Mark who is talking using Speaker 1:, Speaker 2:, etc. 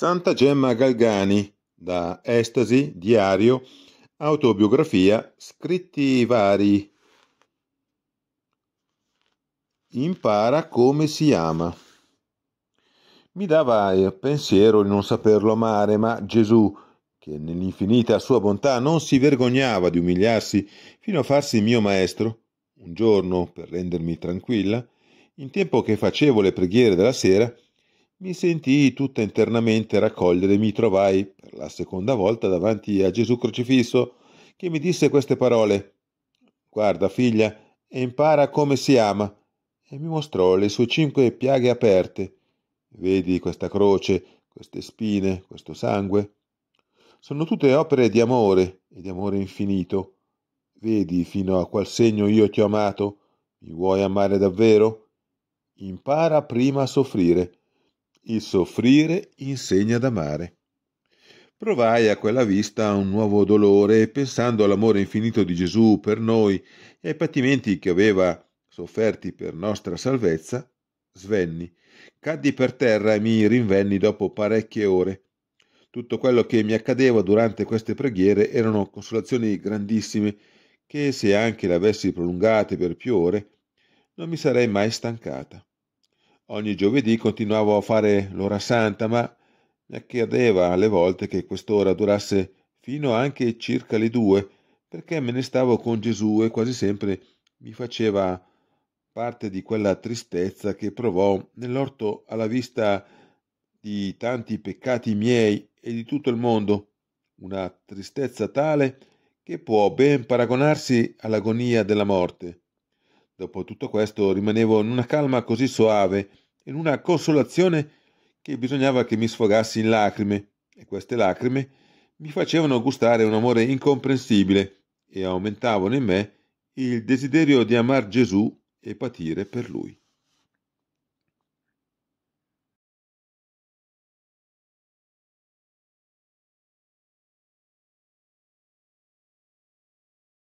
Speaker 1: Santa Gemma Galgani, da Estasi, diario, autobiografia, scritti vari. Impara come si ama. Mi dava il pensiero di non saperlo amare, ma Gesù, che nell'infinita sua bontà non si vergognava di umiliarsi fino a farsi mio maestro, un giorno, per rendermi tranquilla, in tempo che facevo le preghiere della sera, mi sentii tutta internamente raccogliere e mi trovai per la seconda volta davanti a Gesù crocifisso, che mi disse queste parole. Guarda, figlia, e impara come si ama. E mi mostrò le sue cinque piaghe aperte. Vedi questa croce, queste spine, questo sangue? Sono tutte opere di amore e di amore infinito. Vedi fino a qual segno io ti ho amato? Mi vuoi amare davvero? Impara prima a soffrire il soffrire insegna ad amare. Provai a quella vista un nuovo dolore, pensando all'amore infinito di Gesù per noi e ai patimenti che aveva sofferti per nostra salvezza, svenni. Caddi per terra e mi rinvenni dopo parecchie ore. Tutto quello che mi accadeva durante queste preghiere erano consolazioni grandissime che se anche le avessi prolungate per più ore, non mi sarei mai stancata. Ogni giovedì continuavo a fare l'ora santa, ma mi accadeva alle volte che quest'ora durasse fino anche circa le due, perché me ne stavo con Gesù e quasi sempre mi faceva parte di quella tristezza che provò nell'orto alla vista di tanti peccati miei e di tutto il mondo, una tristezza tale che può ben paragonarsi all'agonia della morte. Dopo tutto questo rimanevo in una calma così soave, in una consolazione che bisognava che mi sfogassi in lacrime, e queste lacrime mi facevano gustare un amore incomprensibile e aumentavano in me il desiderio di amar Gesù e patire per lui.